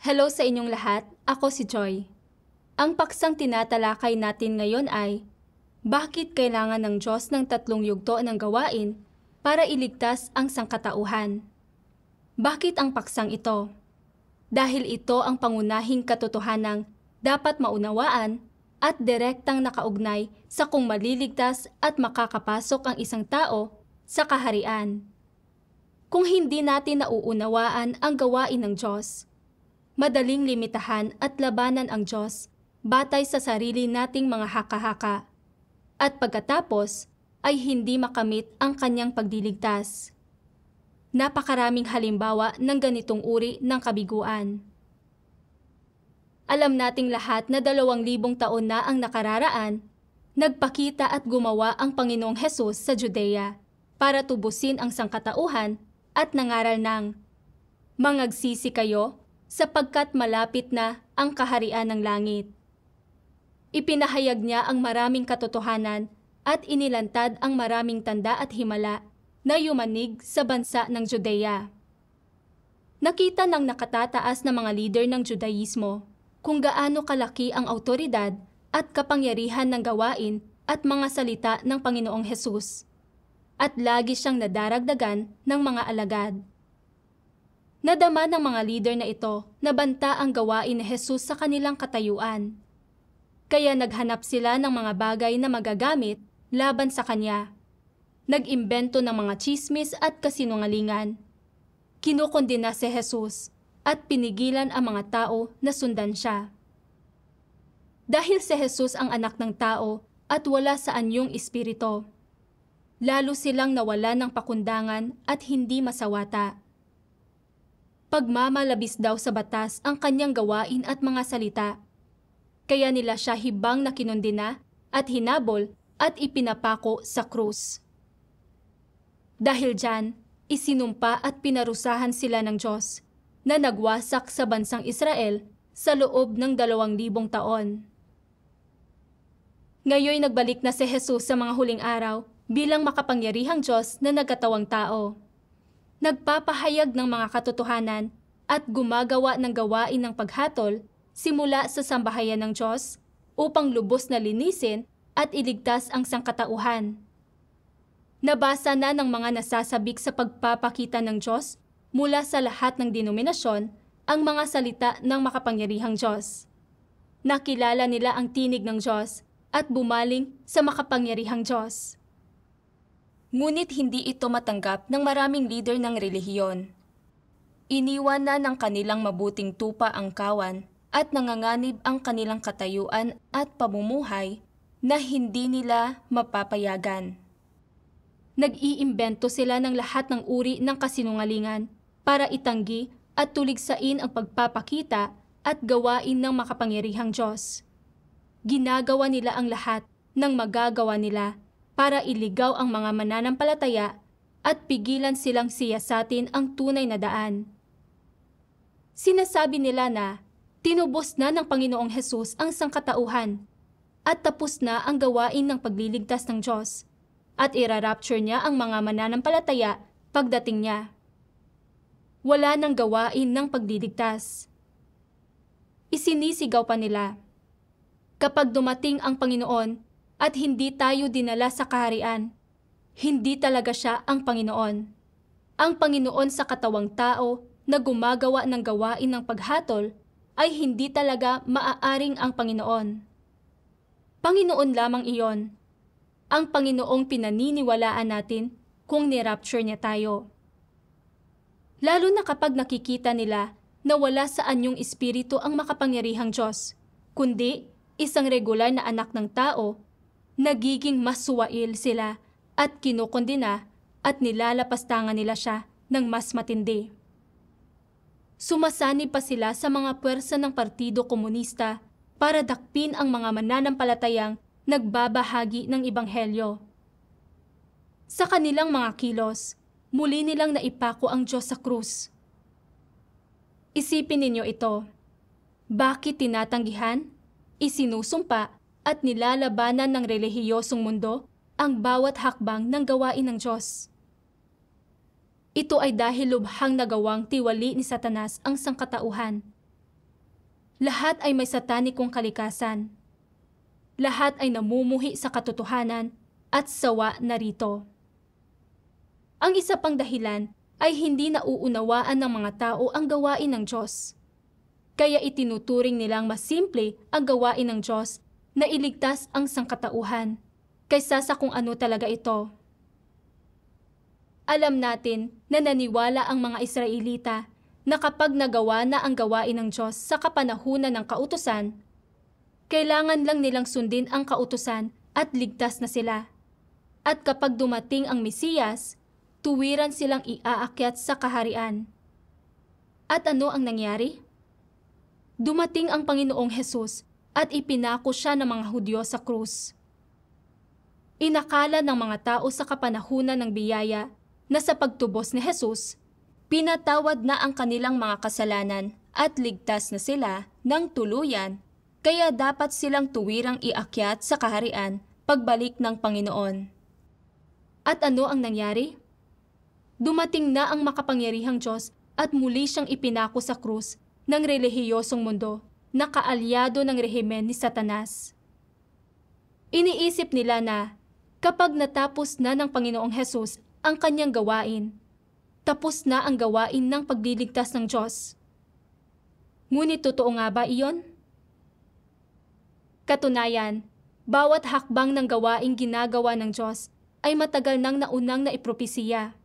Hello sa inyong lahat, ako si Joy. Ang paksang tinatalakay natin ngayon ay, bakit kailangan ng Diyos ng tatlong yugto ng gawain para iligtas ang sangkatauhan? Bakit ang paksang ito? Dahil ito ang pangunahing katotohanang dapat maunawaan at direktang nakaugnay sa kung maliligtas at makakapasok ang isang tao sa kaharian. Kung hindi natin nauunawaan ang gawain ng Diyos, madaling limitahan at labanan ang Diyos batay sa sarili nating mga haka-haka at pagkatapos ay hindi makamit ang kanyang pagdiligtas. Napakaraming halimbawa ng ganitong uri ng kabiguan. Alam nating lahat na dalawang libong taon na ang nakararaan, nagpakita at gumawa ang Panginoong Hesus sa Judea para tubusin ang sangkatauhan at nangaral ng, Mangagsisi kayo sapagkat malapit na ang kaharian ng langit. Ipinahayag niya ang maraming katotohanan at inilantad ang maraming tanda at himala na yumanig sa bansa ng Judea. Nakita ng nakatataas na mga leader ng Judaismo kung gaano kalaki ang autoridad at kapangyarihan ng gawain at mga salita ng Panginoong Hesus. At lagi siyang nadaragdagan ng mga alagad. Nadama ng mga leader na ito na banta ang gawain ni Hesus sa kanilang katayuan. Kaya naghanap sila ng mga bagay na magagamit laban sa kanya. Nag-imbento ng mga chismis at kasinungalingan. Kinukundina si Hesus at pinigilan ang mga tao na sundan siya. Dahil si Jesus ang anak ng tao at wala sa anyong espirito. Lalo silang nawala ng pakundangan at hindi masawata. Pagmamalabis daw sa batas ang kanyang gawain at mga salita. Kaya nila siya hibang na kinundina at hinabol at ipinapako sa krus. Dahil dyan, isinumpa at pinarusahan sila ng Diyos na nagwasak sa bansang Israel sa loob ng dalawang libong taon. Ngayon nagbalik na si Jesus sa mga huling araw bilang makapangyarihang Diyos na nagkatawang tao. Nagpapahayag ng mga katotohanan at gumagawa ng gawain ng paghatol simula sa sambahayan ng Diyos upang lubos na linisin at iligtas ang sangkatauhan. Nabasa na ng mga nasasabik sa pagpapakita ng Diyos mula sa lahat ng denominasyon ang mga salita ng makapangyarihang Diyos. Nakilala nila ang tinig ng Diyos at bumaling sa makapangyarihang Diyos. Ngunit hindi ito matanggap ng maraming leader ng relihiyon. Iniwan na ng kanilang mabuting tupa ang kawan at nanganganib ang kanilang katayuan at pamumuhay na hindi nila mapapayagan. Nag-iimbento sila ng lahat ng uri ng kasinungalingan para itanggi at tuligsain ang pagpapakita at gawain ng makapangyarihang Diyos. Ginagawa nila ang lahat ng magagawa nila para iligaw ang mga mananampalataya at pigilan silang siyasatin ang tunay na daan. Sinasabi nila na tinubos na ng Panginoong Hesus ang sangkatauhan at tapos na ang gawain ng pagliligtas ng Diyos at irarapture niya ang mga mananampalataya pagdating niya wala nang gawain ng pagliligtas. Isinisigaw pa nila, Kapag dumating ang Panginoon at hindi tayo dinala sa kaharian, hindi talaga siya ang Panginoon. Ang Panginoon sa katawang tao na gumagawa ng gawain ng paghatol ay hindi talaga maaaring ang Panginoon. Panginoon lamang iyon. Ang Panginoong pinaniniwalaan natin kung ni-rapture niya tayo lalo na kapag nakikita nila na wala sa anyong espiritu ang makapangyarihang Diyos, kundi isang regular na anak ng tao, nagiging masuwail sila at kinukundina at nilalapastangan nila siya ng mas matindi. Sumasani pa sila sa mga puwersa ng Partido Komunista para dakpin ang mga mananampalatayang nagbabahagi ng Ibanghelyo. Sa kanilang mga kilos, muli nilang naipako ang Diyos sa krus. Isipin ninyo ito. Bakit tinatanggihan, isinusumpa at nilalabanan ng relihiyosong mundo ang bawat hakbang ng gawain ng Diyos? Ito ay dahil lubhang nagawang tiwali ni Satanas ang sangkatauhan. Lahat ay may satanikong kalikasan. Lahat ay namumuhi sa katotohanan at sawa na rito. Ang isa pang dahilan ay hindi nauunawaan ng mga tao ang gawain ng Diyos. Kaya itinuturing nilang mas simple ang gawain ng Diyos na iligtas ang sangkatauhan kaysa sa kung ano talaga ito. Alam natin na naniwala ang mga Israelita na kapag nagawa na ang gawain ng Diyos sa kapanahunan ng kautusan, kailangan lang nilang sundin ang kautusan at ligtas na sila. At kapag dumating ang Mesiyas, tuwiran silang iaakyat sa kaharian. At ano ang nangyari? Dumating ang Panginoong Hesus at ipinako siya ng mga Hudyo sa krus. Inakala ng mga tao sa kapanahunan ng biyaya na sa pagtubos ni Hesus, pinatawad na ang kanilang mga kasalanan at ligtas na sila ng tuluyan, kaya dapat silang tuwirang iakyat sa kaharian pagbalik ng Panginoon. At ano ang nangyari? dumating na ang makapangyarihang Diyos at muli siyang ipinako sa krus ng relihiyosong mundo na kaalyado ng rehimen ni Satanas. Iniisip nila na kapag natapos na ng Panginoong Hesus ang kanyang gawain, tapos na ang gawain ng pagliligtas ng Diyos. Ngunit totoo nga ba iyon? Katunayan, bawat hakbang ng gawaing ginagawa ng Diyos ay matagal nang naunang na naipropesiya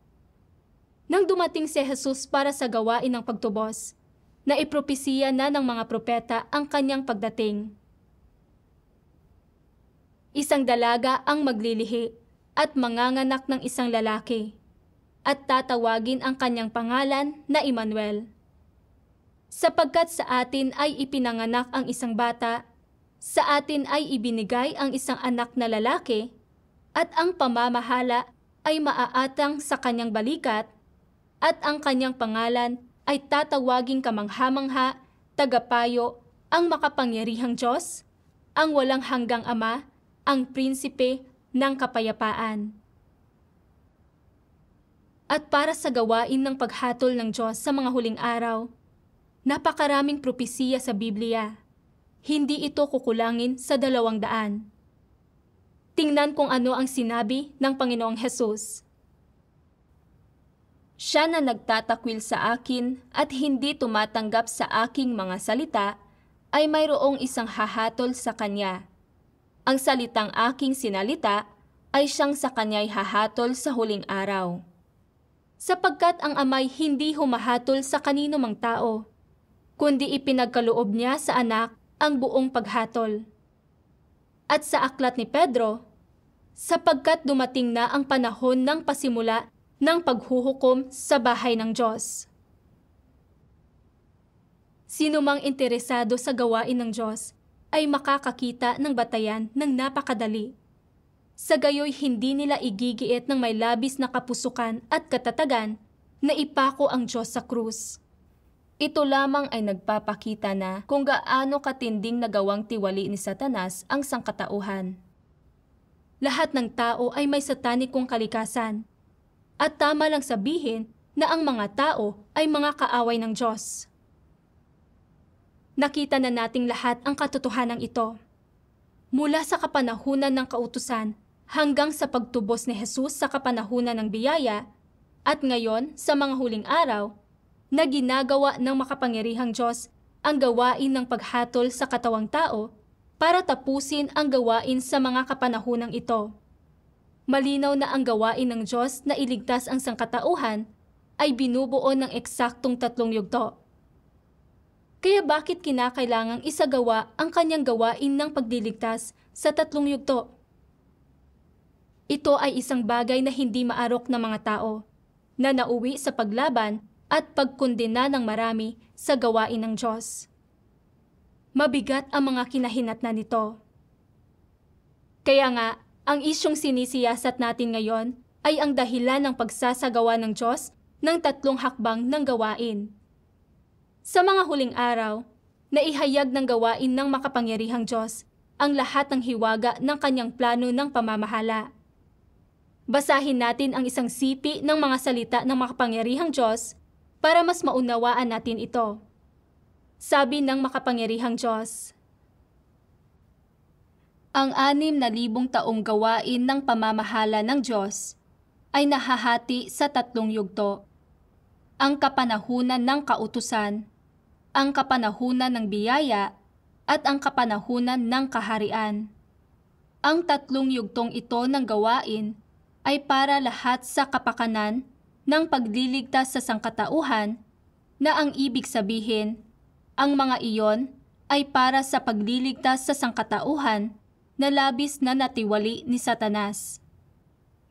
nang dumating si Jesus para sa gawain ng pagtubos, na ipropesiya na ng mga propeta ang kanyang pagdating. Isang dalaga ang maglilihi at manganganak ng isang lalaki at tatawagin ang kanyang pangalan na Emmanuel. Sapagkat sa atin ay ipinanganak ang isang bata, sa atin ay ibinigay ang isang anak na lalaki, at ang pamamahala ay maaatang sa kanyang balikat, at ang kanyang pangalan ay tatawaging kamanghamangha, tagapayo, ang makapangyarihang Diyos, ang walang hanggang Ama, ang prinsipe ng kapayapaan. At para sa gawain ng paghatol ng Diyos sa mga huling araw, napakaraming propesiya sa Biblia. Hindi ito kukulangin sa dalawang daan. Tingnan kung ano ang sinabi ng Panginoong Hesus. Siya na nagtatakwil sa akin at hindi tumatanggap sa aking mga salita ay mayroong isang hahatol sa kanya. Ang salitang aking sinalita ay siyang sa kanya'y hahatol sa huling araw. Sapagkat ang amay hindi humahatol sa kanino mang tao, kundi ipinagkaloob niya sa anak ang buong paghatol. At sa aklat ni Pedro, sapagkat dumating na ang panahon ng pasimula ng paghuhukom sa bahay ng Diyos. Sino mang interesado sa gawain ng Diyos ay makakakita ng batayan ng napakadali. Sa gayoy hindi nila igigiit ng may labis na kapusukan at katatagan na ipako ang Diyos sa krus. Ito lamang ay nagpapakita na kung gaano katinding nagawang tiwali ni Satanas ang sangkatauhan. Lahat ng tao ay may satanikong kalikasan at tama lang sabihin na ang mga tao ay mga kaaway ng Diyos. Nakita na nating lahat ang katotohanan ito. Mula sa kapanahunan ng kautusan hanggang sa pagtubos ni Jesus sa kapanahunan ng biyaya at ngayon sa mga huling araw na ginagawa ng makapangyarihang Diyos ang gawain ng paghatol sa katawang tao para tapusin ang gawain sa mga kapanahunang ito malinaw na ang gawain ng Diyos na iligtas ang sangkatauhan ay binubuo ng eksaktong tatlong yugto. Kaya bakit kinakailangang isagawa ang kanyang gawain ng pagliligtas sa tatlong yugto? Ito ay isang bagay na hindi maarok ng mga tao, na nauwi sa paglaban at pagkundina ng marami sa gawain ng Diyos. Mabigat ang mga kinahinatnan nito. Kaya nga, ang isyong sinisiyasat natin ngayon ay ang dahilan ng pagsasagawa ng Diyos ng tatlong hakbang ng gawain. Sa mga huling araw, naihayag ng gawain ng makapangyarihang Diyos ang lahat ng hiwaga ng kanyang plano ng pamamahala. Basahin natin ang isang sipi ng mga salita ng makapangyarihang Diyos para mas maunawaan natin ito. Sabi ng makapangyarihang Diyos, ang anim na libong taong gawain ng pamamahala ng Diyos ay nahahati sa tatlong yugto. Ang kapanahunan ng kautusan, ang kapanahunan ng biyaya, at ang kapanahunan ng kaharian. Ang tatlong yugtong ito ng gawain ay para lahat sa kapakanan ng pagliligtas sa sangkatauhan na ang ibig sabihin, ang mga iyon ay para sa pagliligtas sa sangkatauhan na labis na natiwali ni Satanas.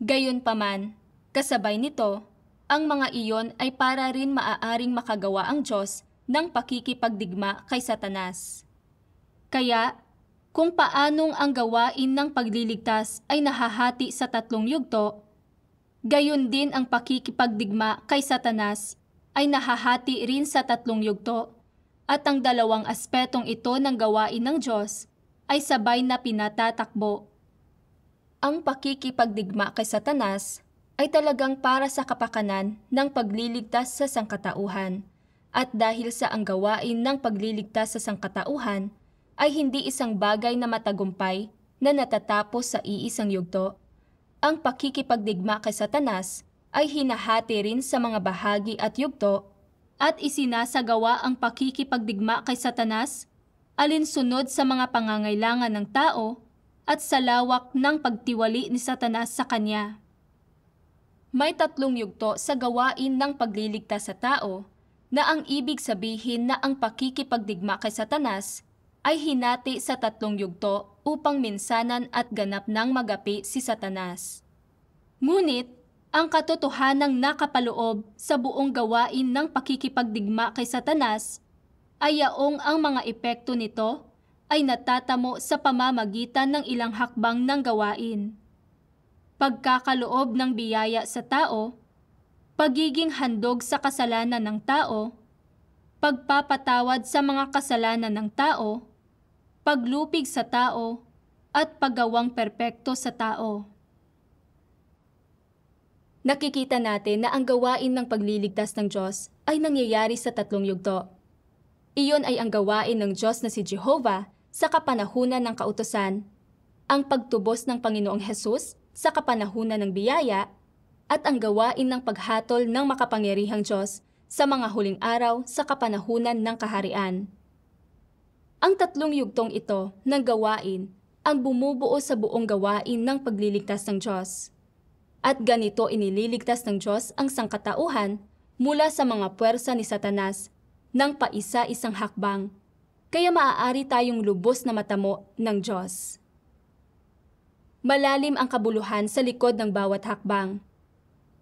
Gayunpaman, kasabay nito, ang mga iyon ay para rin maaaring makagawa ang Diyos ng pakikipagdigma kay Satanas. Kaya, kung paanong ang gawain ng pagliligtas ay nahahati sa tatlong yugto, gayon din ang pakikipagdigma kay Satanas ay nahahati rin sa tatlong yugto at ang dalawang aspetong ito ng gawain ng Diyos ay sabay na pinatatakbo. Ang pakikipagdigma kay Satanas ay talagang para sa kapakanan ng pagliligtas sa sangkatauhan at dahil sa ang gawain ng pagliligtas sa sangkatauhan ay hindi isang bagay na matagumpay na natatapos sa iisang yugto. Ang pakikipagdigma kay Satanas ay hinahati rin sa mga bahagi at yugto at isinasagawa ang pakikipagdigma kay Satanas alinsunod sa mga pangangailangan ng tao at sa lawak ng pagtiwali ni Satanas sa kanya. May tatlong yugto sa gawain ng pagliligtas sa tao na ang ibig sabihin na ang pakikipagdigma kay Satanas ay hinati sa tatlong yugto upang minsanan at ganap ng magapi si Satanas. Ngunit, ang katotohanang nakapaloob sa buong gawain ng pakikipagdigma kay Satanas ayaong ang mga epekto nito ay natatamo sa pamamagitan ng ilang hakbang ng gawain. Pagkakaloob ng biyaya sa tao, pagiging handog sa kasalanan ng tao, pagpapatawad sa mga kasalanan ng tao, paglupig sa tao, at paggawang perpekto sa tao. Nakikita natin na ang gawain ng pagliligtas ng Diyos ay nangyayari sa tatlong yugto. Iyon ay ang gawain ng Diyos na si Jehovah sa kapanahunan ng kautosan, ang pagtubos ng Panginoong Hesus sa kapanahunan ng biyaya, at ang gawain ng paghatol ng makapangyarihang Diyos sa mga huling araw sa kapanahunan ng kaharian. Ang tatlong yugtong ito ng gawain ang bumubuo sa buong gawain ng pagliligtas ng Diyos. At ganito inililigtas ng Diyos ang sangkatauhan mula sa mga puwersa ni Satanas ng paisa-isang hakbang, kaya maaari tayong lubos na matamo ng Diyos. Malalim ang kabuluhan sa likod ng bawat hakbang.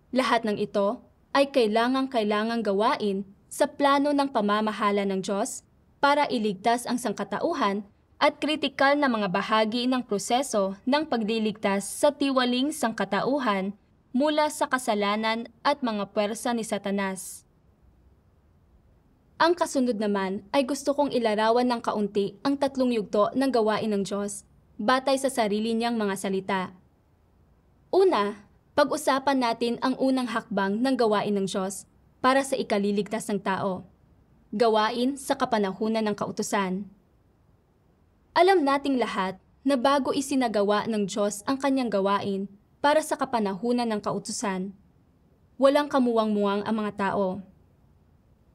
Lahat ng ito ay kailangang-kailangang gawain sa plano ng pamamahala ng Diyos para iligtas ang sangkatauhan at kritikal na mga bahagi ng proseso ng pagliligtas sa tiwaling sangkatauhan mula sa kasalanan at mga puwersa ni Satanas. Ang kasunod naman ay gusto kong ilarawan ng kaunti ang tatlong yugto ng gawain ng Diyos batay sa sarili niyang mga salita. Una, pag-usapan natin ang unang hakbang ng gawain ng Diyos para sa ikaliligtas ng tao. Gawain sa kapanahunan ng kautusan. Alam nating lahat na bago isinagawa ng Diyos ang kanyang gawain para sa kapanahunan ng kautusan, walang kamuwang-muwang ang mga tao.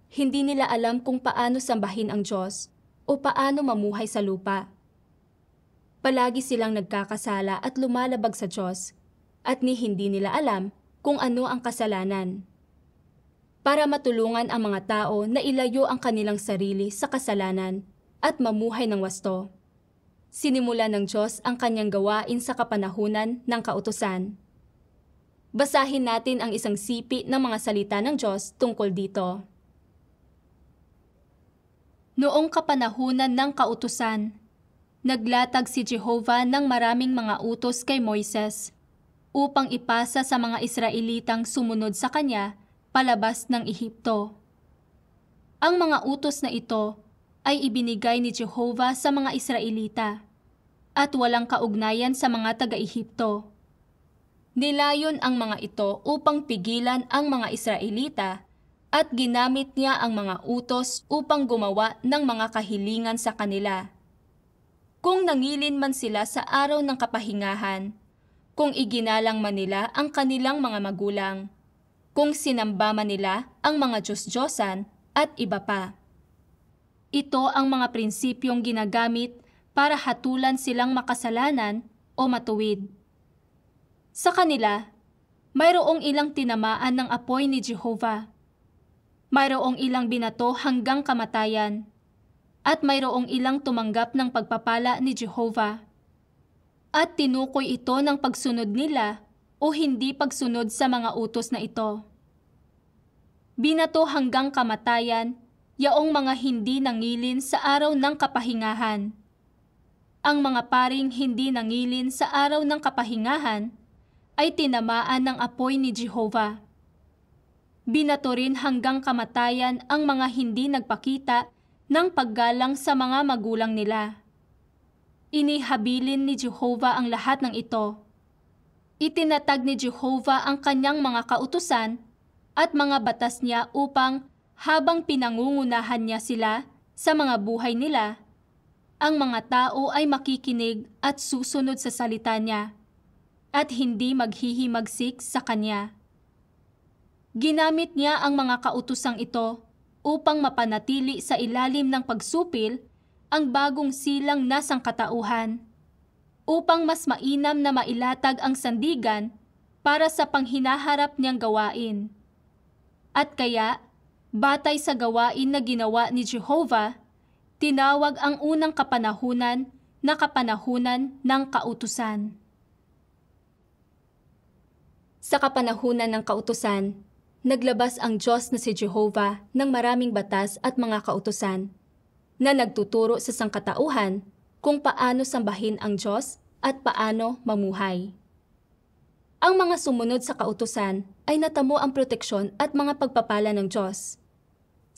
Hindi nila alam kung paano sambahin ang Diyos o paano mamuhay sa lupa. Palagi silang nagkakasala at lumalabag sa Diyos at ni hindi nila alam kung ano ang kasalanan. Para matulungan ang mga tao na ilayo ang kanilang sarili sa kasalanan at mamuhay ng wasto. Sinimula ng Diyos ang kanyang gawain sa kapanahunan ng kautusan. Basahin natin ang isang sipi ng mga salita ng Diyos tungkol dito. Noong kapanahunan ng kautusan, naglatag si Jehovah ng maraming mga utos kay Moises upang ipasa sa mga Israelitang sumunod sa kanya palabas ng Ehipto. Ang mga utos na ito ay ibinigay ni Jehovah sa mga Israelita at walang kaugnayan sa mga taga-Ehipto. Nilayon ang mga ito upang pigilan ang mga Israelita at ginamit niya ang mga utos upang gumawa ng mga kahilingan sa kanila. Kung nangilin man sila sa araw ng kapahingahan, kung iginalang man nila ang kanilang mga magulang, kung sinamba man nila ang mga Diyos-Diyosan at iba pa. Ito ang mga prinsipyong ginagamit para hatulan silang makasalanan o matuwid. Sa kanila, mayroong ilang tinamaan ng apoy ni Jehovah mayroong ilang binato hanggang kamatayan, at mayroong ilang tumanggap ng pagpapala ni Jehovah. At tinukoy ito ng pagsunod nila o hindi pagsunod sa mga utos na ito. Binato hanggang kamatayan, yaong mga hindi nangilin sa araw ng kapahingahan. Ang mga paring hindi nangilin sa araw ng kapahingahan ay tinamaan ng apoy ni Jehovah binato rin hanggang kamatayan ang mga hindi nagpakita ng paggalang sa mga magulang nila. Inihabilin ni Jehovah ang lahat ng ito. Itinatag ni Jehovah ang kanyang mga kautusan at mga batas niya upang habang pinangungunahan niya sila sa mga buhay nila, ang mga tao ay makikinig at susunod sa salita niya at hindi maghihimagsik sa kanya. Ginamit niya ang mga kautusang ito upang mapanatili sa ilalim ng pagsupil ang bagong silang na sangkatauhan upang mas mainam na mailatag ang sandigan para sa panghinaharap niyang gawain. At kaya, batay sa gawain na ginawa ni Jehovah, tinawag ang unang kapanahunan na kapanahunan ng kautusan. Sa kapanahunan ng kautusan, naglabas ang Diyos na si Jehovah ng maraming batas at mga kautosan na nagtuturo sa sangkatauhan kung paano sambahin ang Diyos at paano mamuhay. Ang mga sumunod sa kautusan ay natamo ang proteksyon at mga pagpapala ng Diyos.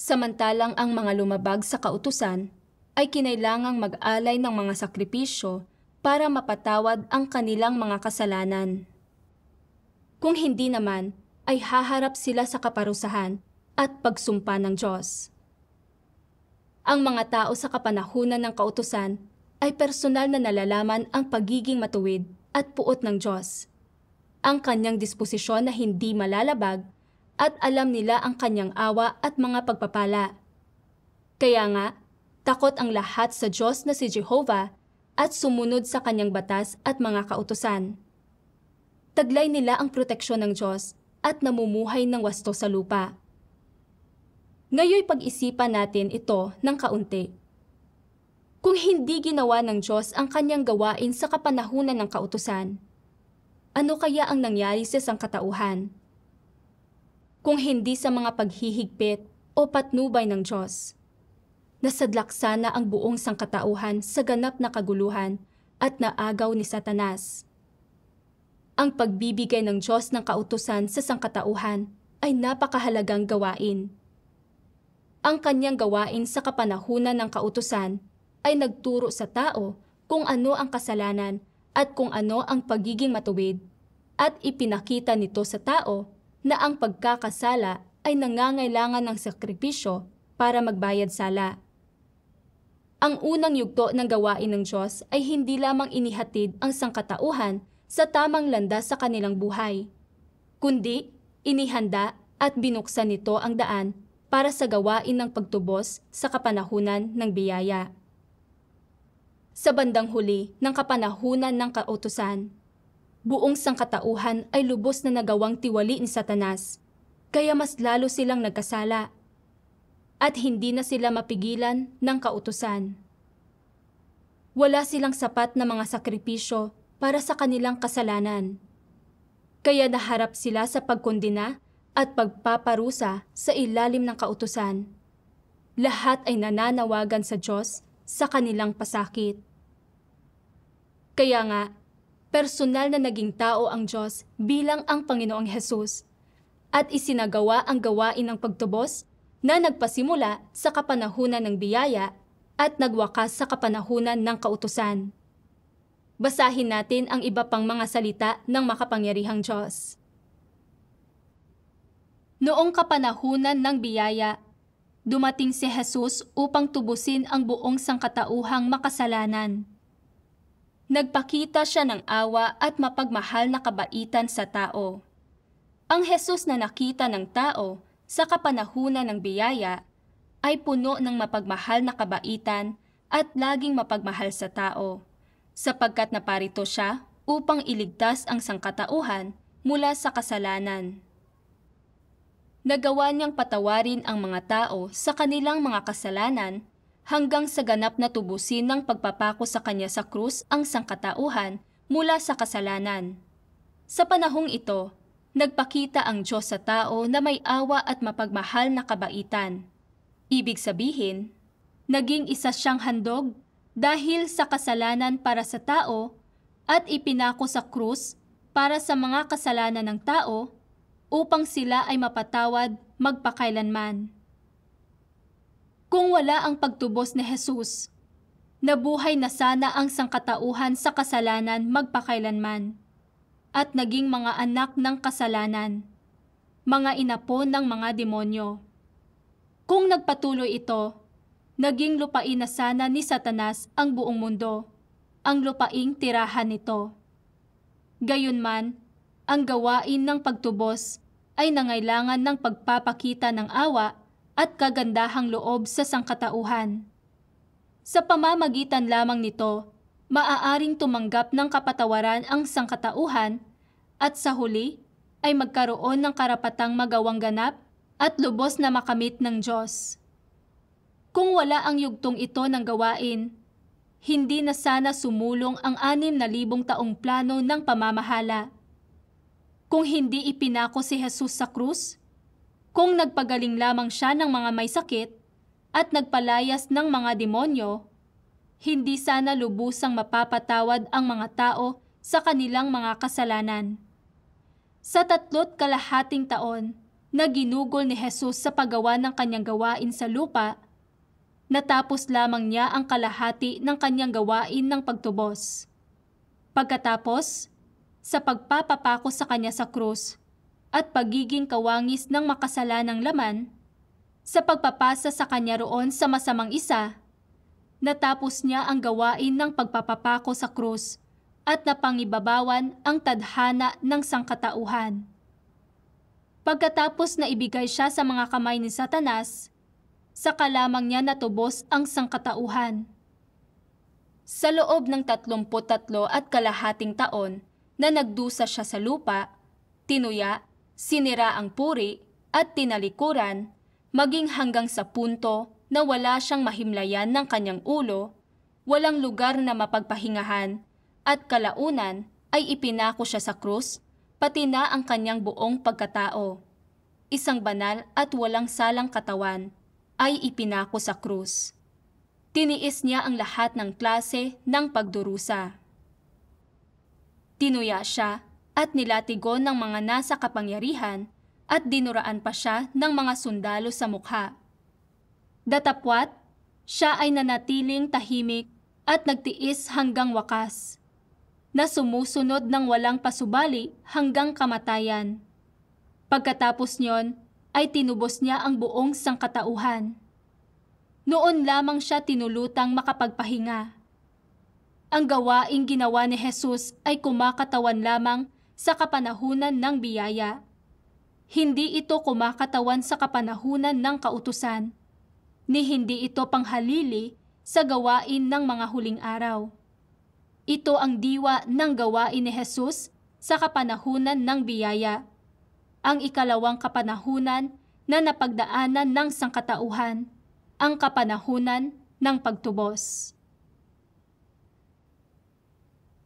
Samantalang ang mga lumabag sa kautusan ay kinailangang mag-alay ng mga sakripisyo para mapatawad ang kanilang mga kasalanan. Kung hindi naman, ay haharap sila sa kaparusahan at pagsumpa ng Diyos. Ang mga tao sa kapanahunan ng kautusan ay personal na nalalaman ang pagiging matuwid at puot ng Diyos. Ang kanyang disposisyon na hindi malalabag at alam nila ang kanyang awa at mga pagpapala. Kaya nga, takot ang lahat sa Diyos na si Jehovah at sumunod sa kanyang batas at mga kautusan. Taglay nila ang proteksyon ng Diyos at namumuhay ng wasto sa lupa. Ngayon pag-isipan natin ito ng kaunti. Kung hindi ginawa ng Diyos ang kanyang gawain sa kapanahunan ng kautusan, ano kaya ang nangyari sa sangkatauhan? Kung hindi sa mga paghihigpit o patnubay ng Diyos, nasadlak sana ang buong sangkatauhan sa ganap na kaguluhan at naagaw ni Satanas. Ang pagbibigay ng Diyos ng kautusan sa sangkatauhan ay napakahalagang gawain. Ang kanyang gawain sa kapanahunan ng kautusan ay nagturo sa tao kung ano ang kasalanan at kung ano ang pagiging matuwid at ipinakita nito sa tao na ang pagkakasala ay nangangailangan ng sakripisyo para magbayad sala. Ang unang yugto ng gawain ng Diyos ay hindi lamang inihatid ang sangkatauhan sa tamang landas sa kanilang buhay, kundi inihanda at binuksan nito ang daan para sa gawain ng pagtubos sa kapanahunan ng biyaya. Sa bandang huli ng kapanahunan ng kautusan, buong sangkatauhan ay lubos na nagawang tiwali ni Satanas, kaya mas lalo silang nagkasala at hindi na sila mapigilan ng kautusan. Wala silang sapat na mga sakripisyo para sa kanilang kasalanan. Kaya naharap sila sa pagkondina at pagpaparusa sa ilalim ng kautusan. Lahat ay nananawagan sa Diyos sa kanilang pasakit. Kaya nga, personal na naging tao ang Diyos bilang ang Panginoong Hesus at isinagawa ang gawain ng pagtubos na nagpasimula sa kapanahunan ng biyaya at nagwakas sa kapanahunan ng kautusan basahin natin ang iba pang mga salita ng makapangyarihang Diyos. Noong kapanahunan ng biyaya, dumating si Jesus upang tubusin ang buong sangkatauhang makasalanan. Nagpakita siya ng awa at mapagmahal na kabaitan sa tao. Ang Jesus na nakita ng tao sa kapanahunan ng biyaya ay puno ng mapagmahal na kabaitan at laging mapagmahal sa tao sapagkat naparito siya upang iligtas ang sangkatauhan mula sa kasalanan. Nagawa niyang patawarin ang mga tao sa kanilang mga kasalanan hanggang sa ganap na tubusin ng pagpapako sa kanya sa krus ang sangkatauhan mula sa kasalanan. Sa panahong ito, nagpakita ang Diyos sa tao na may awa at mapagmahal na kabaitan. Ibig sabihin, naging isa siyang handog dahil sa kasalanan para sa tao at ipinako sa krus para sa mga kasalanan ng tao upang sila ay mapatawad magpakailanman. Kung wala ang pagtubos ni Jesus, nabuhay na sana ang sangkatauhan sa kasalanan magpakailanman at naging mga anak ng kasalanan, mga inapo ng mga demonyo. Kung nagpatuloy ito, naging lupain na sana ni Satanas ang buong mundo, ang lupaing tirahan nito. Gayunman, ang gawain ng pagtubos ay nangailangan ng pagpapakita ng awa at kagandahang loob sa sangkatauhan. Sa pamamagitan lamang nito, maaaring tumanggap ng kapatawaran ang sangkatauhan at sa huli ay magkaroon ng karapatang magawang ganap at lubos na makamit ng Diyos. Kung wala ang yugtong ito ng gawain, hindi na sana sumulong ang anim na libong taong plano ng pamamahala. Kung hindi ipinako si Jesus sa krus, kung nagpagaling lamang siya ng mga may sakit at nagpalayas ng mga demonyo, hindi sana lubusang mapapatawad ang mga tao sa kanilang mga kasalanan. Sa tatlot kalahating taon na ginugol ni Jesus sa paggawa ng kanyang gawain sa lupa, natapos lamang niya ang kalahati ng kanyang gawain ng pagtubos. Pagkatapos, sa pagpapapako sa kanya sa krus at pagiging kawangis ng makasalanang laman, sa pagpapasa sa kanya roon sa masamang isa, natapos niya ang gawain ng pagpapapako sa krus at napangibabawan ang tadhana ng sangkatauhan. Pagkatapos na ibigay siya sa mga kamay ni Satanas, sa kalamang niya natubos ang sangkatauhan. Sa loob ng 33 at kalahating taon na nagdusa siya sa lupa, tinuya, sinira ang puri, at tinalikuran, maging hanggang sa punto na wala siyang mahimlayan ng kanyang ulo, walang lugar na mapagpahingahan, at kalaunan ay ipinako siya sa krus, pati na ang kanyang buong pagkatao. Isang banal at walang salang katawan ay ipinako sa krus. Tiniis niya ang lahat ng klase ng pagdurusa. Tinuya siya at nilatigo ng mga nasa kapangyarihan at dinuraan pa siya ng mga sundalo sa mukha. Datapwat, siya ay nanatiling tahimik at nagtiis hanggang wakas, na sumusunod ng walang pasubali hanggang kamatayan. Pagkatapos niyon, ay tinubos niya ang buong sangkatauhan. Noon lamang siya tinulutang makapagpahinga. Ang gawaing ginawa ni Jesus ay kumakatawan lamang sa kapanahunan ng biyaya. Hindi ito kumakatawan sa kapanahunan ng kautusan, ni hindi ito panghalili sa gawain ng mga huling araw. Ito ang diwa ng gawain ni Jesus sa kapanahunan ng biyaya ang ikalawang kapanahunan na napagdaanan ng sangkatauhan, ang kapanahunan ng pagtubos.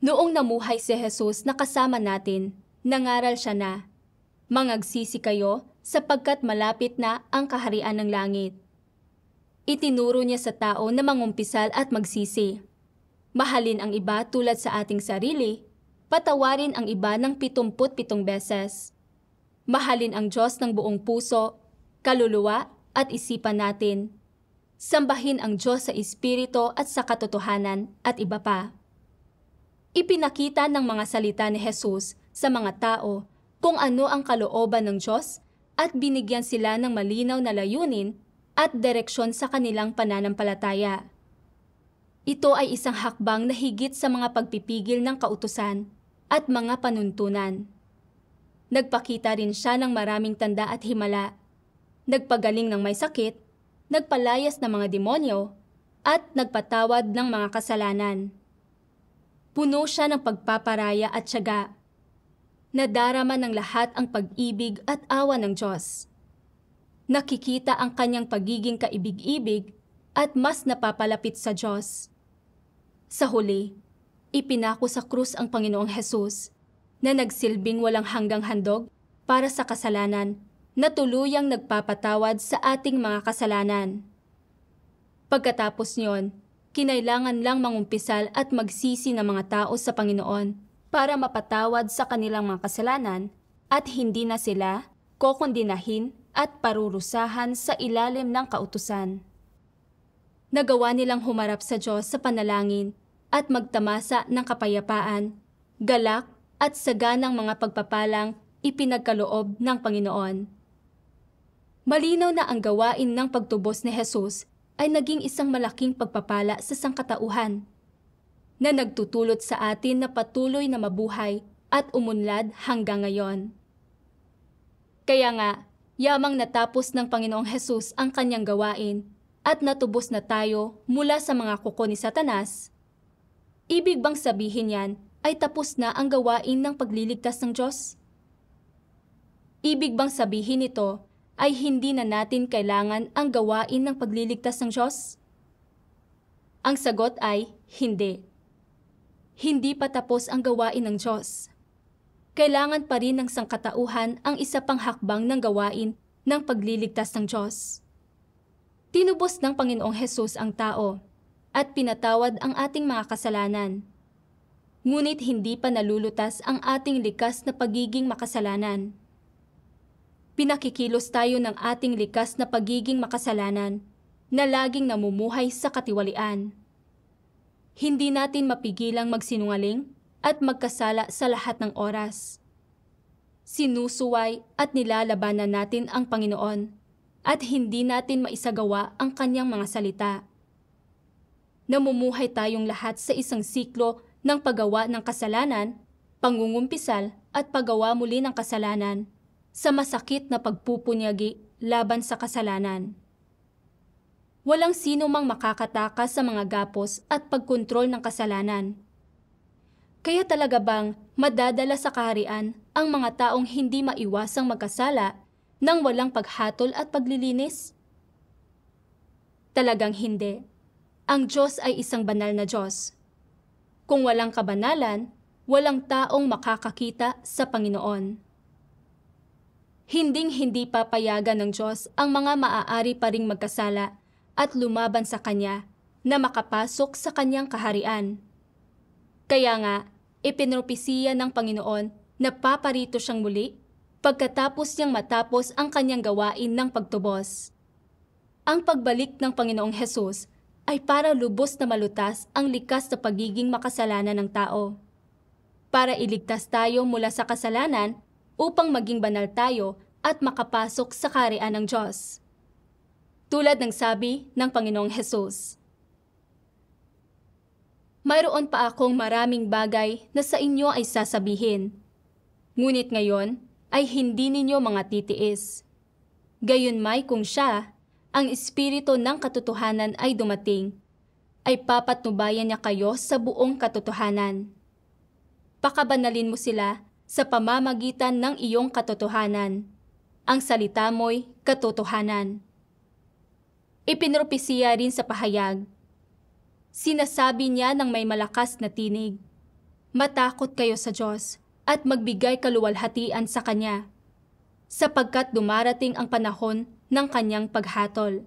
Noong namuhay si Jesus na kasama natin, nangaral siya na, Mangagsisi kayo sapagkat malapit na ang kaharian ng langit. Itinuro niya sa tao na mangumpisal at magsisi. Mahalin ang iba tulad sa ating sarili, patawarin ang iba ng pitong beses mahalin ang Diyos ng buong puso, kaluluwa at isipan natin. Sambahin ang Diyos sa Espiritu at sa katotohanan at iba pa. Ipinakita ng mga salita ni Jesus sa mga tao kung ano ang kalooban ng Diyos at binigyan sila ng malinaw na layunin at direksyon sa kanilang pananampalataya. Ito ay isang hakbang na higit sa mga pagpipigil ng kautusan at mga panuntunan. Nagpakita rin siya ng maraming tanda at himala. Nagpagaling ng may sakit, nagpalayas ng mga demonyo, at nagpatawad ng mga kasalanan. Puno siya ng pagpaparaya at tiyaga. Nadarama ng lahat ang pag-ibig at awa ng Diyos. Nakikita ang kanyang pagiging kaibig-ibig at mas napapalapit sa Diyos. Sa huli, ipinako sa krus ang Panginoong Hesus na nagsilbing walang hanggang handog para sa kasalanan na tuluyang nagpapatawad sa ating mga kasalanan. Pagkatapos niyon, kinailangan lang mangumpisal at magsisi ng mga tao sa Panginoon para mapatawad sa kanilang mga kasalanan at hindi na sila kokondinahin at parurusahan sa ilalim ng kautusan. Nagawa nilang humarap sa Diyos sa panalangin at magtamasa ng kapayapaan, galak at saganang mga pagpapalang ipinagkaloob ng Panginoon. Malinaw na ang gawain ng pagtubos ni Jesus ay naging isang malaking pagpapala sa sangkatauhan na nagtutulot sa atin na patuloy na mabuhay at umunlad hanggang ngayon. Kaya nga, yamang natapos ng Panginoong Hesus ang kanyang gawain at natubos na tayo mula sa mga kuko ni Satanas, ibig bang sabihin yan ay tapos na ang gawain ng pagliligtas ng Diyos? Ibig bang sabihin nito ay hindi na natin kailangan ang gawain ng pagliligtas ng Diyos? Ang sagot ay hindi. Hindi pa tapos ang gawain ng Diyos. Kailangan pa rin ng sangkatauhan ang isa pang hakbang ng gawain ng pagliligtas ng Diyos. Tinubos ng Panginoong Hesus ang tao at pinatawad ang ating mga kasalanan ngunit hindi pa nalulutas ang ating likas na pagiging makasalanan. Pinakikilos tayo ng ating likas na pagiging makasalanan na laging namumuhay sa katiwalian. Hindi natin mapigilang magsinungaling at magkasala sa lahat ng oras. Sinusuway at nilalabanan natin ang Panginoon at hindi natin maisagawa ang kanyang mga salita. Namumuhay tayong lahat sa isang siklo ng paggawa ng kasalanan, pangungumpisal at paggawa muli ng kasalanan sa masakit na pagpupunyagi laban sa kasalanan. Walang sino mang makakatakas sa mga gapos at pagkontrol ng kasalanan. Kaya talaga bang madadala sa kaharian ang mga taong hindi maiwasang magkasala nang walang paghatol at paglilinis? Talagang hindi. Ang Diyos ay isang banal na Diyos kung walang kabanalan, walang taong makakakita sa Panginoon. Hinding-hindi papayagan ng Diyos ang mga maaari pa ring magkasala at lumaban sa Kanya na makapasok sa Kanyang kaharian. Kaya nga, ipinropisiya ng Panginoon na paparito siyang muli pagkatapos niyang matapos ang kanyang gawain ng pagtubos. Ang pagbalik ng Panginoong Hesus ay para lubos na malutas ang likas na pagiging makasalanan ng tao. Para iligtas tayo mula sa kasalanan upang maging banal tayo at makapasok sa karian ng Diyos. Tulad ng sabi ng Panginoong Hesus. Mayroon pa akong maraming bagay na sa inyo ay sasabihin. Ngunit ngayon ay hindi ninyo mga titiis. Gayon may kung siya ang espiritu ng katotohanan ay dumating, ay papatnubayan niya kayo sa buong katotohanan. Pakabanalin mo sila sa pamamagitan ng iyong katotohanan. Ang salita mo'y katotohanan. Ipinropesiya rin sa pahayag. Sinasabi niya ng may malakas na tinig, Matakot kayo sa Diyos at magbigay kaluwalhatian sa Kanya, sapagkat dumarating ang panahon ng kanyang paghatol.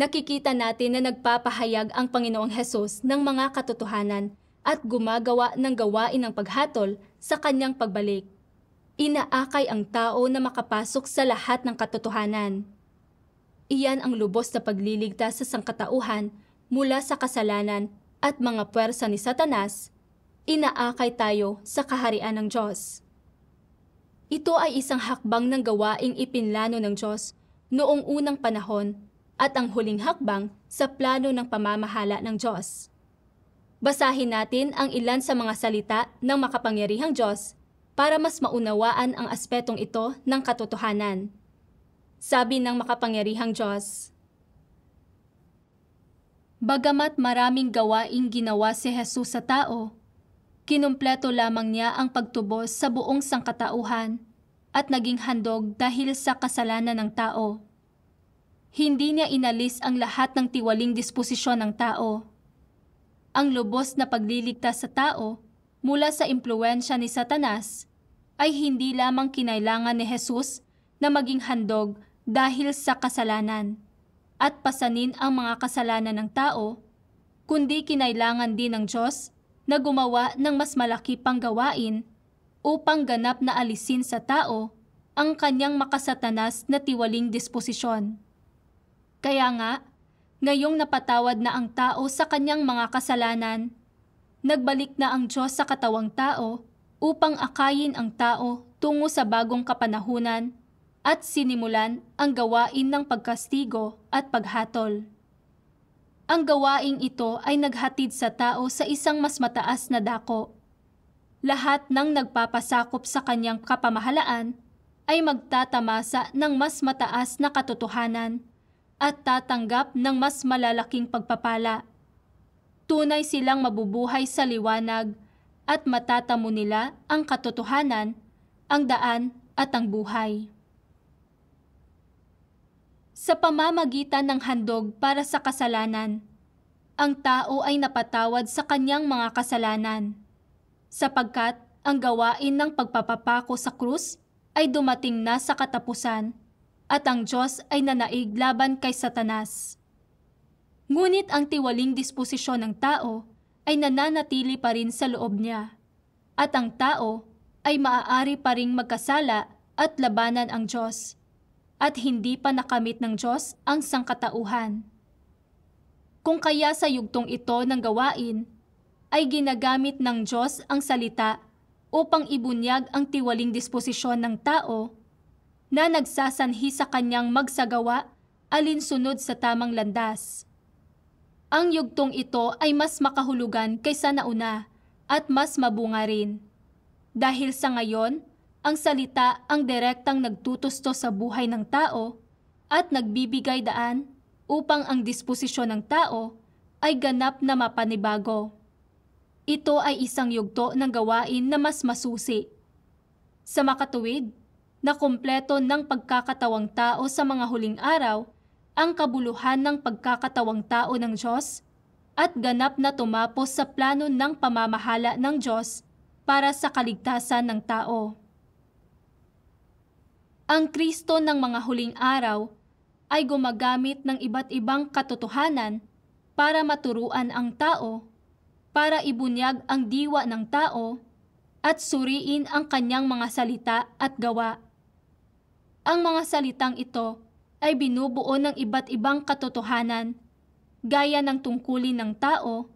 Nakikita natin na nagpapahayag ang Panginoong Hesus ng mga katotohanan at gumagawa ng gawain ng paghatol sa kanyang pagbalik. Inaakay ang tao na makapasok sa lahat ng katotohanan. Iyan ang lubos na pagliligtas sa sangkatauhan mula sa kasalanan at mga puwersa ni Satanas. Inaakay tayo sa kaharian ng Diyos. Ito ay isang hakbang ng gawaing ipinlano ng Diyos noong unang panahon at ang huling hakbang sa plano ng pamamahala ng Diyos. Basahin natin ang ilan sa mga salita ng makapangyarihang Diyos para mas maunawaan ang aspetong ito ng katotohanan. Sabi ng makapangyarihang Diyos, Bagamat maraming gawaing ginawa si Jesus sa tao, Kinumpleto lamang niya ang pagtubos sa buong sangkatauhan at naging handog dahil sa kasalanan ng tao. Hindi niya inalis ang lahat ng tiwaling disposisyon ng tao. Ang lubos na pagliligtas sa tao mula sa impluensya ni Satanas ay hindi lamang kinailangan ni Jesus na maging handog dahil sa kasalanan at pasanin ang mga kasalanan ng tao, kundi kinailangan din ng Diyos na gumawa ng mas malaki pang gawain upang ganap na alisin sa tao ang kanyang makasatanas na tiwaling disposisyon. Kaya nga, ngayong napatawad na ang tao sa kanyang mga kasalanan, nagbalik na ang Diyos sa katawang tao upang akayin ang tao tungo sa bagong kapanahunan at sinimulan ang gawain ng pagkastigo at paghatol. Ang gawaing ito ay naghatid sa tao sa isang mas mataas na dako. Lahat ng nagpapasakop sa kanyang kapamahalaan ay magtatamasa ng mas mataas na katotohanan at tatanggap ng mas malalaking pagpapala. Tunay silang mabubuhay sa liwanag at matatamo nila ang katotohanan, ang daan at ang buhay sa pamamagitan ng handog para sa kasalanan. Ang tao ay napatawad sa kanyang mga kasalanan. Sapagkat ang gawain ng pagpapapako sa krus ay dumating na sa katapusan at ang Diyos ay nanaig laban kay Satanas. Ngunit ang tiwaling disposisyon ng tao ay nananatili pa rin sa loob niya at ang tao ay maaari pa ring magkasala at labanan ang Diyos at hindi pa nakamit ng Diyos ang sangkatauhan. Kung kaya sa yugtong ito ng gawain, ay ginagamit ng Diyos ang salita upang ibunyag ang tiwaling disposisyon ng tao na nagsasanhi sa kanyang magsagawa alinsunod sa tamang landas. Ang yugtong ito ay mas makahulugan kaysa nauna at mas mabunga rin. Dahil sa ngayon, ang salita ang direktang nagtutusto sa buhay ng tao at nagbibigay daan upang ang disposisyon ng tao ay ganap na mapanibago. Ito ay isang yugto ng gawain na mas masusi. Sa makatuwid, na kumpleto ng pagkakatawang tao sa mga huling araw ang kabuluhan ng pagkakatawang tao ng Diyos at ganap na tumapos sa plano ng pamamahala ng Diyos para sa kaligtasan ng tao. Ang Kristo ng mga huling araw ay gumagamit ng iba't ibang katotohanan para maturuan ang tao, para ibunyag ang diwa ng tao, at suriin ang kanyang mga salita at gawa. Ang mga salitang ito ay binubuo ng iba't ibang katotohanan, gaya ng tungkulin ng tao,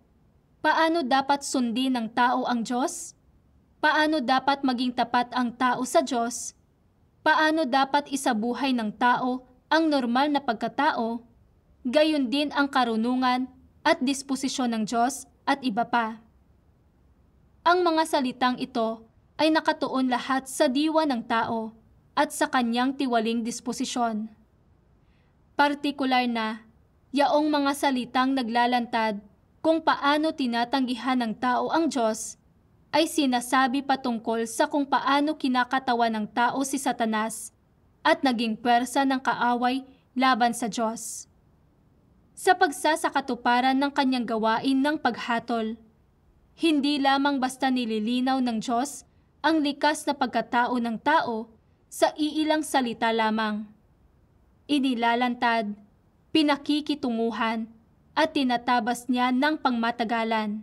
paano dapat sundin ng tao ang Diyos, paano dapat maging tapat ang tao sa Diyos, paano dapat isabuhay ng tao ang normal na pagkatao, gayon din ang karunungan at disposisyon ng Diyos at iba pa. Ang mga salitang ito ay nakatuon lahat sa diwa ng tao at sa kanyang tiwaling disposisyon. Partikular na, yaong mga salitang naglalantad kung paano tinatanggihan ng tao ang Diyos ay sinasabi patungkol sa kung paano kinakatawa ng tao si Satanas at naging pwersa ng kaaway laban sa Diyos. Sa pagsasakatuparan ng kanyang gawain ng paghatol, hindi lamang basta nililinaw ng Diyos ang likas na pagkatao ng tao sa iilang salita lamang. Inilalantad, pinakikitunguhan, at tinatabas niya ng pangmatagalan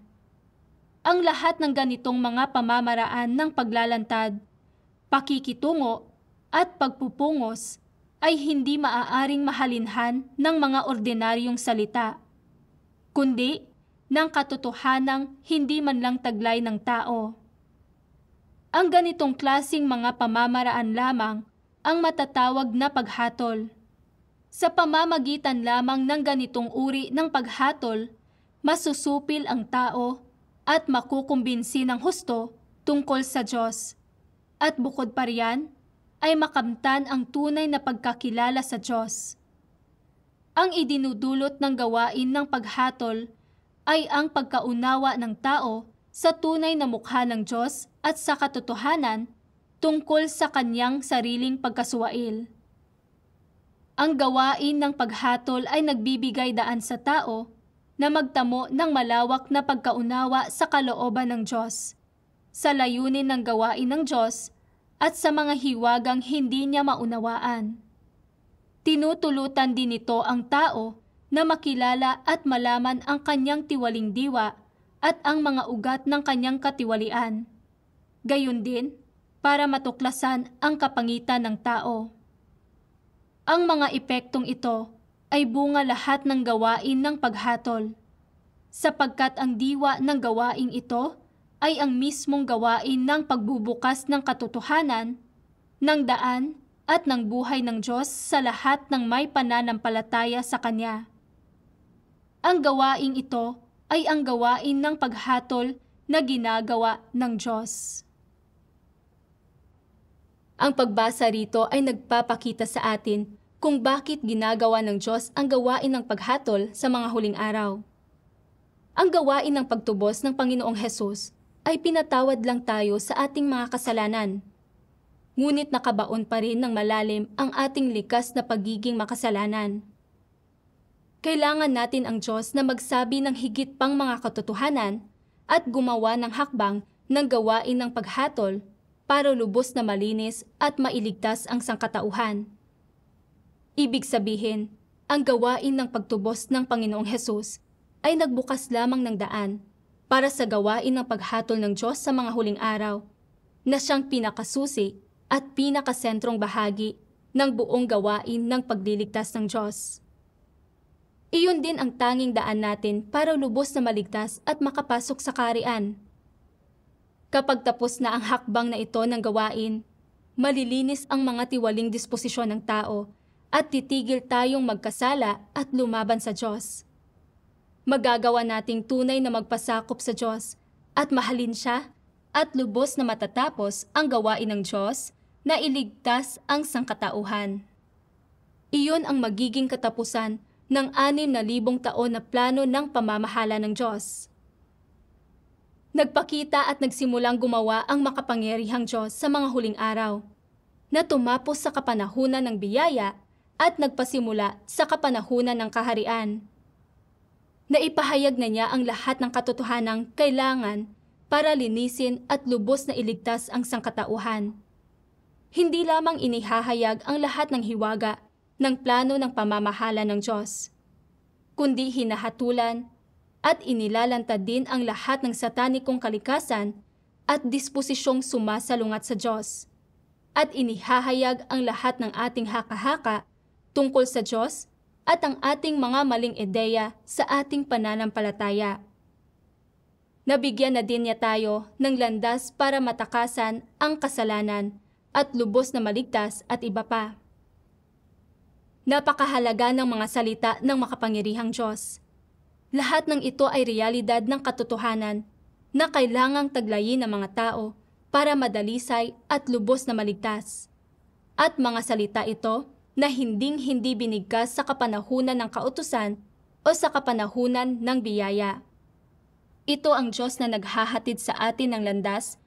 ang lahat ng ganitong mga pamamaraan ng paglalantad, pakikitungo at pagpupungos ay hindi maaaring mahalinhan ng mga ordinaryong salita, kundi ng katotohanang hindi man lang taglay ng tao. Ang ganitong klasing mga pamamaraan lamang ang matatawag na paghatol. Sa pamamagitan lamang ng ganitong uri ng paghatol, masusupil ang tao at makukumbinsi ng husto tungkol sa Diyos. At bukod pa riyan, ay makamtan ang tunay na pagkakilala sa Diyos. Ang idinudulot ng gawain ng paghatol ay ang pagkaunawa ng tao sa tunay na mukha ng Diyos at sa katotohanan tungkol sa kanyang sariling pagkasuwail. Ang gawain ng paghatol ay nagbibigay daan sa tao na magtamo ng malawak na pagkaunawa sa kalooban ng Diyos, sa layunin ng gawain ng Diyos at sa mga hiwagang hindi niya maunawaan. Tinutulutan din ito ang tao na makilala at malaman ang kanyang tiwaling diwa at ang mga ugat ng kanyang katiwalian. Gayun din, para matuklasan ang kapangitan ng tao. Ang mga epektong ito ay bunga lahat ng gawain ng paghatol, sapagkat ang diwa ng gawain ito ay ang mismong gawain ng pagbubukas ng katotohanan, ng daan at ng buhay ng Diyos sa lahat ng may pananampalataya sa Kanya. Ang gawain ito ay ang gawain ng paghatol na ginagawa ng Diyos. Ang pagbasa rito ay nagpapakita sa atin kung bakit ginagawa ng Diyos ang gawain ng paghatol sa mga huling araw. Ang gawain ng pagtubos ng Panginoong Hesus ay pinatawad lang tayo sa ating mga kasalanan. Ngunit nakabaon pa rin ng malalim ang ating likas na pagiging makasalanan. Kailangan natin ang Diyos na magsabi ng higit pang mga katotohanan at gumawa ng hakbang ng gawain ng paghatol para lubos na malinis at mailigtas ang sangkatauhan. Ibig sabihin, ang gawain ng pagtubos ng Panginoong Hesus ay nagbukas lamang ng daan para sa gawain ng paghatol ng Diyos sa mga huling araw na siyang pinakasusi at pinakasentrong bahagi ng buong gawain ng pagliligtas ng Diyos. Iyon din ang tanging daan natin para lubos na maligtas at makapasok sa karian. Kapag tapos na ang hakbang na ito ng gawain, malilinis ang mga tiwaling disposisyon ng tao at titigil tayong magkasala at lumaban sa Diyos. Magagawa nating tunay na magpasakop sa Diyos at mahalin siya at lubos na matatapos ang gawain ng Diyos na iligtas ang sangkatauhan. Iyon ang magiging katapusan ng anim na libong taon na plano ng pamamahala ng Diyos. Nagpakita at nagsimulang gumawa ang makapangyarihang Diyos sa mga huling araw na tumapos sa kapanahunan ng biyaya at nagpasimula sa kapanahunan ng kaharian. Naipahayag na niya ang lahat ng katotohanang kailangan para linisin at lubos na iligtas ang sangkatauhan. Hindi lamang inihahayag ang lahat ng hiwaga ng plano ng pamamahala ng Diyos, kundi hinahatulan at inilalantad din ang lahat ng satanikong kalikasan at disposisyong sumasalungat sa Diyos. At inihahayag ang lahat ng ating hakahaka haka tungkol sa Diyos at ang ating mga maling ideya sa ating pananampalataya. Nabigyan na din niya tayo ng landas para matakasan ang kasalanan at lubos na maligtas at iba pa. Napakahalaga ng mga salita ng makapangirihang Diyos. Lahat ng ito ay realidad ng katotohanan na kailangang taglayin ng mga tao para madalisay at lubos na maligtas. At mga salita ito na hinding-hindi binigkas sa kapanahunan ng kautusan o sa kapanahunan ng biyaya. Ito ang Diyos na naghahatid sa atin ng landas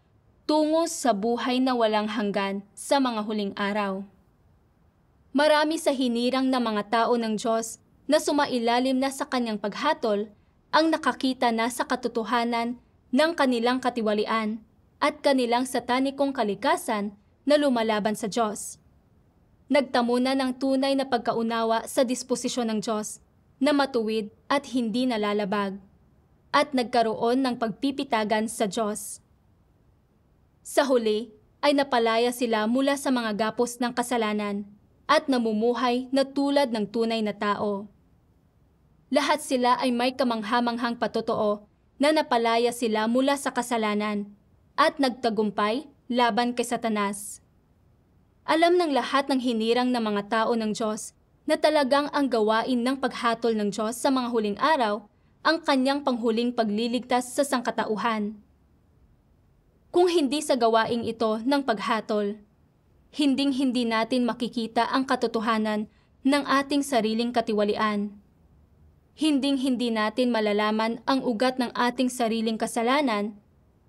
tungo sa buhay na walang hanggan sa mga huling araw. Marami sa hinirang na mga tao ng Diyos na sumailalim na sa kanyang paghatol ang nakakita na sa katotohanan ng kanilang katiwalian at kanilang satanikong kalikasan na lumalaban sa Diyos nagtamo na ng tunay na pagkaunawa sa disposisyon ng Diyos na matuwid at hindi nalalabag at nagkaroon ng pagpipitagan sa Diyos. Sa huli, ay napalaya sila mula sa mga gapos ng kasalanan at namumuhay na tulad ng tunay na tao. Lahat sila ay may kamanghamanghang patotoo na napalaya sila mula sa kasalanan at nagtagumpay laban kay Satanas. Alam ng lahat ng hinirang ng mga tao ng Diyos na talagang ang gawain ng paghatol ng Diyos sa mga huling araw ang kanyang panghuling pagliligtas sa sangkatauhan. Kung hindi sa gawaing ito ng paghatol, hinding-hindi natin makikita ang katotohanan ng ating sariling katiwalian. Hinding-hindi natin malalaman ang ugat ng ating sariling kasalanan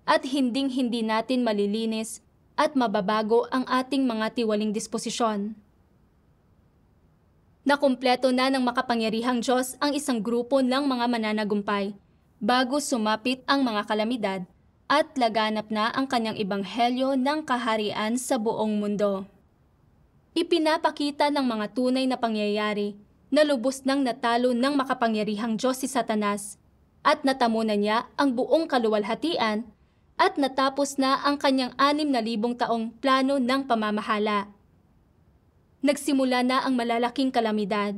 at hinding-hindi natin malilinis at mababago ang ating mga tiwaling disposisyon. Nakumpleto na ng makapangyarihang Diyos ang isang grupo ng mga mananagumpay bago sumapit ang mga kalamidad at laganap na ang kanyang ibanghelyo ng kaharian sa buong mundo. Ipinapakita ng mga tunay na pangyayari na lubos nang natalo ng makapangyarihang Diyos si Satanas at natamunan niya ang buong kaluwalhatian at natapos na ang kanyang na libong taong plano ng pamamahala. Nagsimula na ang malalaking kalamidad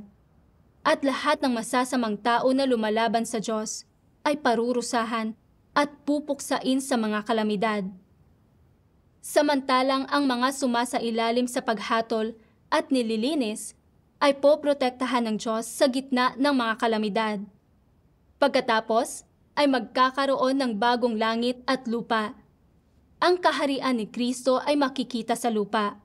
at lahat ng masasamang tao na lumalaban sa Diyos ay parurusahan at pupuksain sa mga kalamidad. Samantalang ang mga sumasa ilalim sa paghatol at nililinis ay poprotektahan ng Diyos sa gitna ng mga kalamidad. Pagkatapos, ay magkakaroon ng bagong langit at lupa. Ang kaharian ni Kristo ay makikita sa lupa.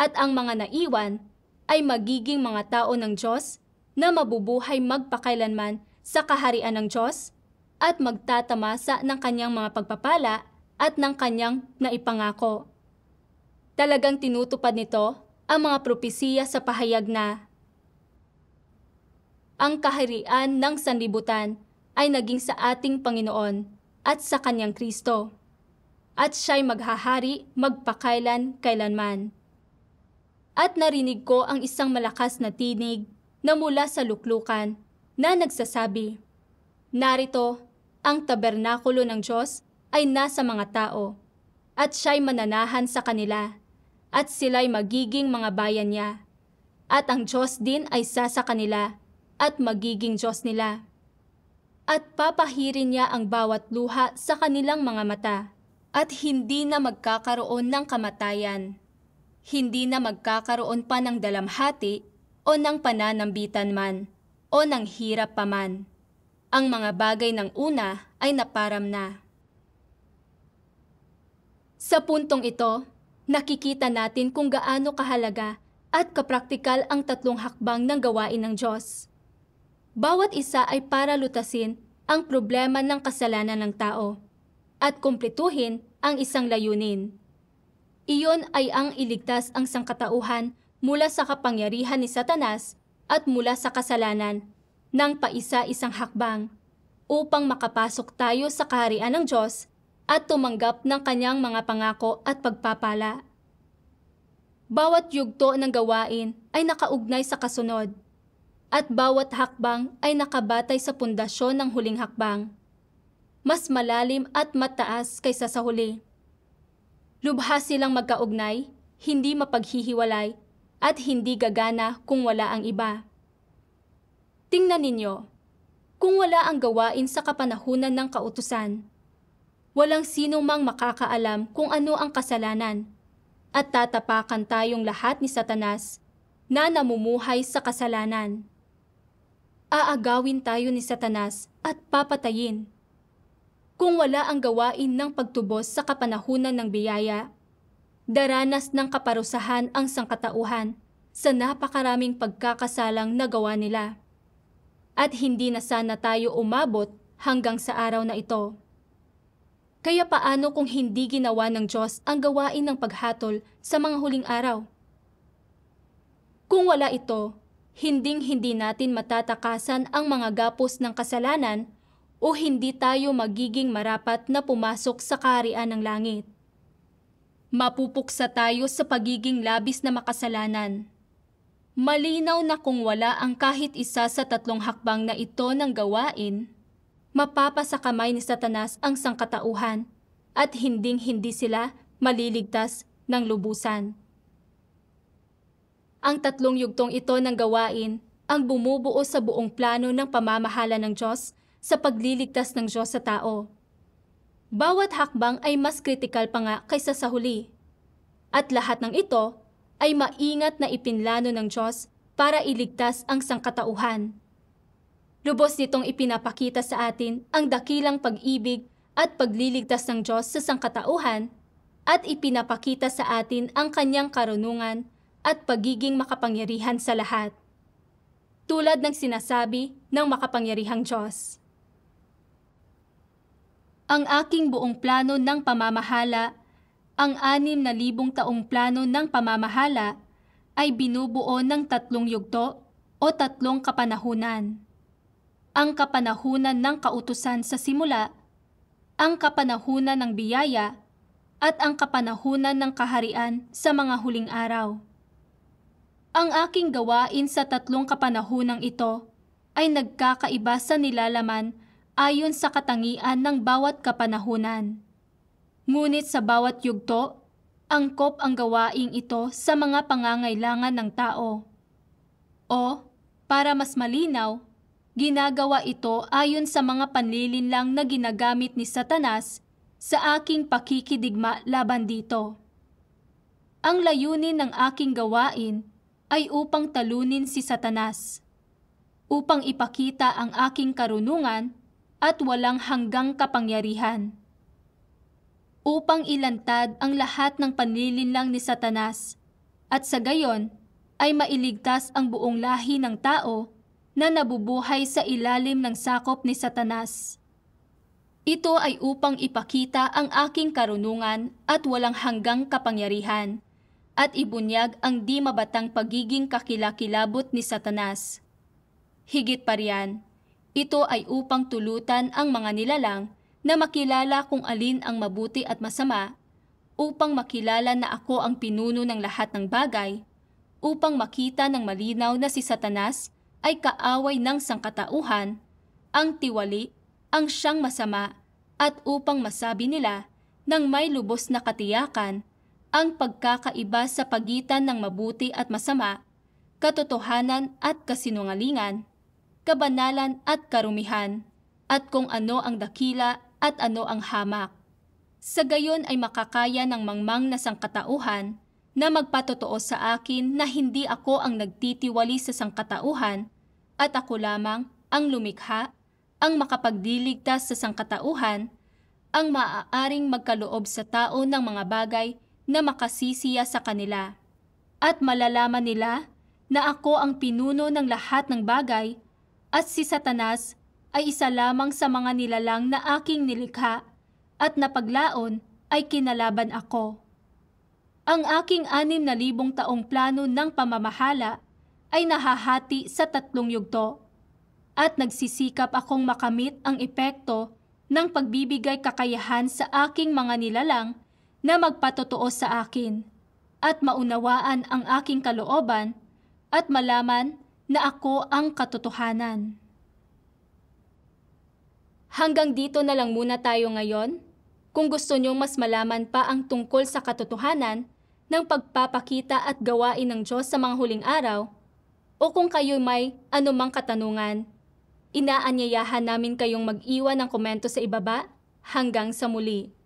At ang mga naiwan ay magiging mga tao ng Diyos na mabubuhay magpakailanman sa kaharian ng Diyos at magtatamasa ng kanyang mga pagpapala at ng kanyang naipangako. Talagang tinutupad nito ang mga propesiya sa pahayag na ang kaharian ng sanlibutan ay naging sa ating Panginoon at sa Kanyang Kristo. At siya'y maghahari magpakailan kailanman. At narinig ko ang isang malakas na tinig na mula sa luklukan na nagsasabi, Narito, ang tabernakulo ng Diyos ay nasa mga tao, at siya'y mananahan sa kanila, at sila'y magiging mga bayan niya, at ang Diyos din ay sa sa kanila, at magiging Diyos nila at papahirin niya ang bawat luha sa kanilang mga mata at hindi na magkakaroon ng kamatayan. Hindi na magkakaroon pa ng dalamhati o ng pananambitan man o ng hirap pa man. Ang mga bagay ng una ay naparam na. Sa puntong ito, nakikita natin kung gaano kahalaga at kapraktikal ang tatlong hakbang ng gawain ng Diyos. Bawat isa ay para lutasin ang problema ng kasalanan ng tao at kumpletuhin ang isang layunin. Iyon ay ang iligtas ang sangkatauhan mula sa kapangyarihan ni Satanas at mula sa kasalanan ng paisa-isang hakbang upang makapasok tayo sa kaharian ng Diyos at tumanggap ng kanyang mga pangako at pagpapala. Bawat yugto ng gawain ay nakaugnay sa kasunod at bawat hakbang ay nakabatay sa pundasyon ng huling hakbang. Mas malalim at mataas kaysa sa huli. Lubha silang magkaugnay, hindi mapaghihiwalay, at hindi gagana kung wala ang iba. Tingnan ninyo, kung wala ang gawain sa kapanahunan ng kautusan, walang sino mang makakaalam kung ano ang kasalanan, at tatapakan tayong lahat ni Satanas na namumuhay sa kasalanan aagawin tayo ni Satanas at papatayin. Kung wala ang gawain ng pagtubos sa kapanahunan ng biyaya, daranas ng kaparusahan ang sangkatauhan sa napakaraming pagkakasalang nagawa nila. At hindi na sana tayo umabot hanggang sa araw na ito. Kaya paano kung hindi ginawa ng Diyos ang gawain ng paghatol sa mga huling araw? Kung wala ito, hinding-hindi natin matatakasan ang mga gapos ng kasalanan o hindi tayo magiging marapat na pumasok sa kaharian ng langit. Mapupuksa tayo sa pagiging labis na makasalanan. Malinaw na kung wala ang kahit isa sa tatlong hakbang na ito ng gawain, mapapasa kamay ni Satanas ang sangkatauhan at hinding-hindi sila maliligtas ng lubusan. Ang tatlong yugtong ito ng gawain ang bumubuo sa buong plano ng pamamahala ng Diyos sa pagliligtas ng Diyos sa tao. Bawat hakbang ay mas kritikal pa nga kaysa sa huli. At lahat ng ito ay maingat na ipinlano ng Diyos para iligtas ang sangkatauhan. Lubos nitong ipinapakita sa atin ang dakilang pag-ibig at pagliligtas ng Diyos sa sangkatauhan at ipinapakita sa atin ang kanyang karunungan at pagiging makapangyarihan sa lahat. Tulad ng sinasabi ng makapangyarihang Diyos. Ang aking buong plano ng pamamahala, ang anim na libong taong plano ng pamamahala, ay binubuo ng tatlong yugto o tatlong kapanahunan. Ang kapanahunan ng kautusan sa simula, ang kapanahunan ng biyaya, at ang kapanahunan ng kaharian sa mga huling araw. Ang aking gawain sa tatlong kapanahunang ito ay nagkakaiba sa nilalaman ayon sa katangian ng bawat kapanahunan. Ngunit sa bawat yugto, angkop ang gawaing ito sa mga pangangailangan ng tao. O, para mas malinaw, ginagawa ito ayon sa mga panlilinlang na ginagamit ni Satanas sa aking pakikidigma laban dito. Ang layunin ng aking gawain ay upang talunin si Satanas, upang ipakita ang aking karunungan at walang hanggang kapangyarihan, upang ilantad ang lahat ng panlilinlang ni Satanas, at sa gayon ay mailigtas ang buong lahi ng tao na nabubuhay sa ilalim ng sakop ni Satanas. Ito ay upang ipakita ang aking karunungan at walang hanggang kapangyarihan at ibunyag ang di mabatang pagiging kakilakilabot ni Satanas. Higit pa riyan, ito ay upang tulutan ang mga nilalang na makilala kung alin ang mabuti at masama, upang makilala na ako ang pinuno ng lahat ng bagay, upang makita ng malinaw na si Satanas ay kaaway ng sangkatauhan, ang tiwali, ang siyang masama, at upang masabi nila nang may lubos na katiyakan ang pagkakaiba sa pagitan ng mabuti at masama, katotohanan at kasinungalingan, kabanalan at karumihan, at kung ano ang dakila at ano ang hamak. Sa gayon ay makakaya ng mangmang na sangkatauhan na magpatotoo sa akin na hindi ako ang nagtitiwali sa sangkatauhan at ako lamang ang lumikha, ang makapagdiligtas sa sangkatauhan, ang maaaring magkaloob sa tao ng mga bagay na makasisiya sa kanila. At malalaman nila na ako ang pinuno ng lahat ng bagay at si Satanas ay isa lamang sa mga nilalang na aking nilikha at napaglaon ay kinalaban ako. Ang aking anim na libong taong plano ng pamamahala ay nahahati sa tatlong yugto at nagsisikap akong makamit ang epekto ng pagbibigay kakayahan sa aking mga nilalang na magpatotoo sa akin at maunawaan ang aking kalooban at malaman na ako ang katotohanan. Hanggang dito na lang muna tayo ngayon. Kung gusto nyong mas malaman pa ang tungkol sa katotohanan ng pagpapakita at gawain ng Diyos sa mga huling araw, o kung kayo may anumang katanungan, inaanyayahan namin kayong mag-iwan ng komento sa ibaba hanggang sa muli.